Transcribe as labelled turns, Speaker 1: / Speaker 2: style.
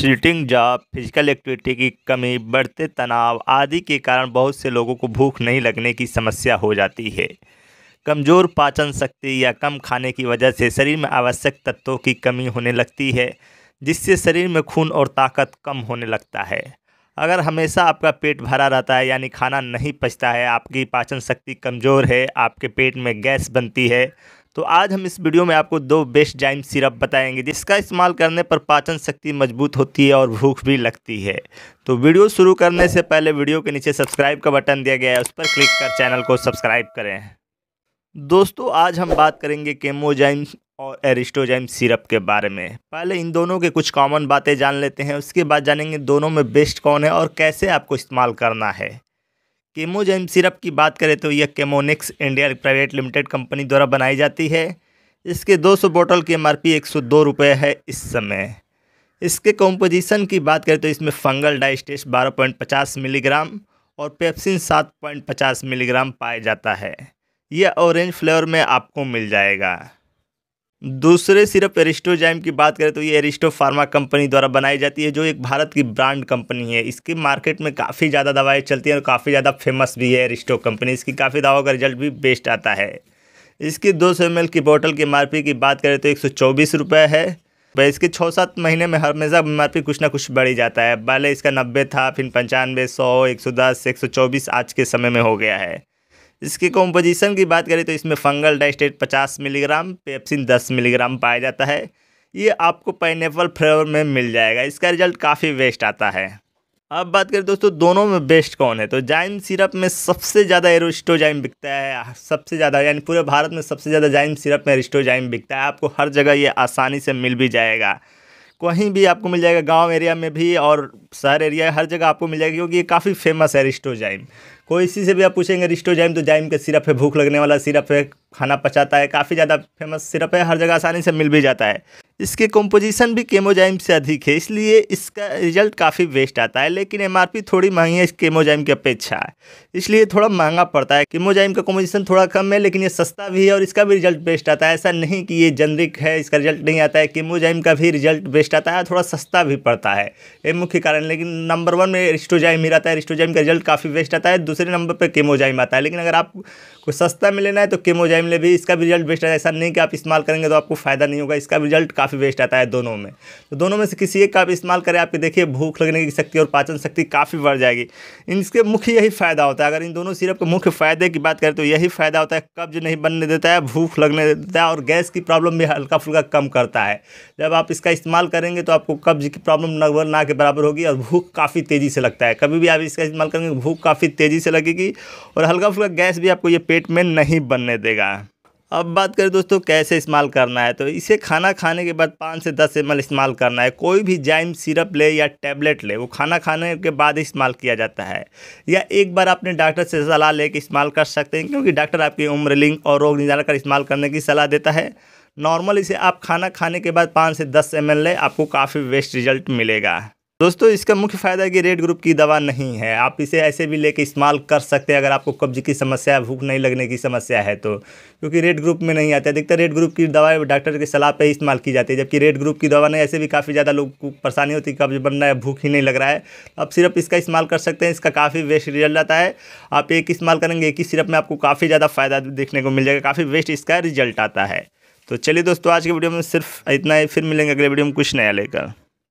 Speaker 1: seating job physical activity की कमी बढ़ते तनाव आदि के कारण बहुत से लोगों को भूख नहीं लगने की समस्या हो जाती है कमज़ोर पाचन शक्ति या कम खाने की वजह से शरीर में आवश्यक तत्वों की कमी होने लगती है जिससे शरीर में खून और ताकत कम होने लगता है अगर हमेशा आपका पेट भरा रहता है यानी खाना नहीं पचता है आपकी पाचन शक्ति कमज़ोर है आपके पेट में गैस बनती है तो आज हम इस वीडियो में आपको दो बेस्ट जाइम सिरप बताएंगे जिसका इस्तेमाल करने पर पाचन शक्ति मजबूत होती है और भूख भी लगती है तो वीडियो शुरू करने से पहले वीडियो के नीचे सब्सक्राइब का बटन दिया गया है उस पर क्लिक कर चैनल को सब्सक्राइब करें दोस्तों आज हम बात करेंगे केमोजाइम और एरिस्टोजाइम सिरप के बारे में पहले इन दोनों के कुछ कॉमन बातें जान लेते हैं उसके बाद जानेंगे दोनों में बेस्ट कौन है और कैसे आपको इस्तेमाल करना है केमोजेम सिरप की बात करें तो यह Chemonics India private limited company द्वारा बनाई जाती है इसके 200 बोतल की एमआरपी आर पी है इस समय इसके कॉम्पोजिशन की बात करें तो इसमें फंगल डाइस्टेस 12.50 मिलीग्राम और पेप्सिन 7.50 मिलीग्राम पाया जाता है यह ऑरेंज फ्लेवर में आपको मिल जाएगा दूसरे सिर्फ एरिस्टोजाइम की बात करें तो ये एरिस्टो फार्मा कंपनी द्वारा बनाई जाती है जो एक भारत की ब्रांड कंपनी है इसकी मार्केट में काफ़ी ज़्यादा दवाएं चलती हैं और काफ़ी ज़्यादा फेमस भी है एरिस्टो कंपनी इसकी काफ़ी दवाओं का रिजल्ट भी बेस्ट आता है इसकी दो सौ एम की बोतल की एम की बात करें तो एक सौ है भाई इसके छः सात महीने में हर हमेशा एम कुछ ना कुछ बढ़ी जाता है पहले इसका नब्बे था फिर पंचानवे सौ एक सौ दस एक सौ चौबीस आज के समय में हो गया है इसके कॉम्पोजिशन की बात करें तो इसमें फंगल डाइस्टेट पचास मिलीग्राम पेप्सिन दस मिलीग्राम पाया जाता है ये आपको पाइनएप्पल फ्लेवर में मिल जाएगा इसका रिजल्ट काफ़ी बेस्ट आता है अब बात करें दोस्तों दोनों में बेस्ट कौन है तो जाइम सिरप में सबसे ज़्यादा एरोस्टोजाइम बिकता है सबसे ज़्यादा यानी पूरे भारत में सबसे ज़्यादा जाइम सिरप में एरिस्टोजाइम बिकता है आपको हर जगह ये आसानी से मिल भी जाएगा कहीं भी आपको मिल जाएगा गांव एरिया में भी और शहर एरिया हर जगह आपको मिल जाएगा क्योंकि ये काफ़ी फेमस है रिस्टोजाइम कोई इसी से भी आप पूछेंगे रिस्टोजाइम तो जाइम के सिरप है भूख लगने वाला सिरप है खाना पचाता है काफ़ी ज़्यादा फेमस सिरप है हर जगह आसानी से मिल भी जाता है इसके कंपोजिशन भी केमोजाइम से अधिक है इसलिए इसका रिजल्ट काफ़ी वेस्ट आता है लेकिन एमआरपी थोड़ी महंगी है इस केमोजाइम की अपेक्षा है इसलिए थोड़ा महंगा पड़ता है केमोजाइम का कंपोजिशन थोड़ा कम है लेकिन ये सस्ता भी है और इसका भी रिजल्ट बेस्ट आता है ऐसा नहीं कि ये जेनरिक है इसका रिजल्ट नहीं आता है केमोजाइम का भी रिजल्ट बेस्ट आता है थोड़ा सस्ता भी पड़ता है ये मुख्य कारण लेकिन नंबर वन में रिस्टोजाइम ही रहता है रिस्टोजाइम का रिजल्ट काफ़ी बेस्ट आता है दूसरे नंबर पर केमोजाइम आता है लेकिन अगर आपको सस्ता में लेना है तो केमोजाइम ले भी इसका भी रिजल्ट बेस्ट आता है ऐसा नहीं कि आप इस्तेमाल करेंगे तो आपको फ़ायदा नहीं होगा इसका रिजल्ट काफ़ी काफ़ी वेस्ट आता है दोनों में तो दोनों में से किसी एक का भी इस्तेमाल करें आपकी देखिए भूख लगने की शक्ति और पाचन शक्ति काफ़ी बढ़ जाएगी इनके मुख्य यही फ़ायदा होता है अगर इन दोनों सिरप के मुख्य फ़ायदे की बात करें तो यही फ़ायदा होता है कब्ज नहीं बनने देता है भूख लगने देता है और गैस की प्रॉब्लम भी हल्का फुल्का कम करता है जब आप इसका इस्तेमाल करेंगे तो आपको कब्ज की प्रॉब्लम नगभर ना के बराबर होगी और भूख काफ़ी तेज़ी से लगता है कभी भी आप इसका इस्तेमाल करेंगे भूख काफ़ी तेज़ी से लगेगी और हल्का फुल्का गैस भी आपको ये पेट में नहीं बनने देगा अब बात करें दोस्तों कैसे इस्तेमाल करना है तो इसे खाना खाने के बाद पाँच से दस एम इस्तेमाल करना है कोई भी जाइम सिरप ले या टैबलेट ले वो खाना खाने के बाद इस्तेमाल किया जाता है या एक बार अपने डॉक्टर से सलाह ले इस्तेमाल कर सकते हैं क्योंकि डॉक्टर आपकी उम्र लिंग और रोग निदान कर इस्तेमाल करने की सलाह देता है नॉर्मल इसे आप खाना खाने के बाद पाँच से दस एम लें आपको काफ़ी बेस्ट रिजल्ट मिलेगा दोस्तों इसका मुख्य फ़ायदा है कि रेड ग्रुप की दवा नहीं है आप इसे ऐसे भी लेके इस्तेमाल कर सकते हैं अगर आपको कब्ज की समस्या है भूख नहीं लगने की समस्या है तो क्योंकि रेड ग्रुप में नहीं आता अधिकतर रेड ग्रुप की दवा डॉक्टर की सलाह पर ही इस्तेमाल की जाती है जबकि रेड ग्रुप की दवा नहीं ऐसे भी काफ़ी ज़्यादा लोग को परेशानी होती है कब्ज बन रहा है भूख ही नहीं लग रहा है आप सिर्फ इसका इस्तेमाल कर सकते हैं इसका काफ़ी वेस्ट रिजल्ट आता है आप एक इस्तेमाल करेंगे एक ही सिरप में आपको काफ़ी ज़्यादा फ़ायदा देखने को मिल जाएगा काफ़ी वेस्ट इसका रिजल्ट आता है तो चलिए दोस्तों आज के वीडियो में सिर्फ इतना ही फिर मिलेंगे अगले वीडियो में कुछ नया लेकर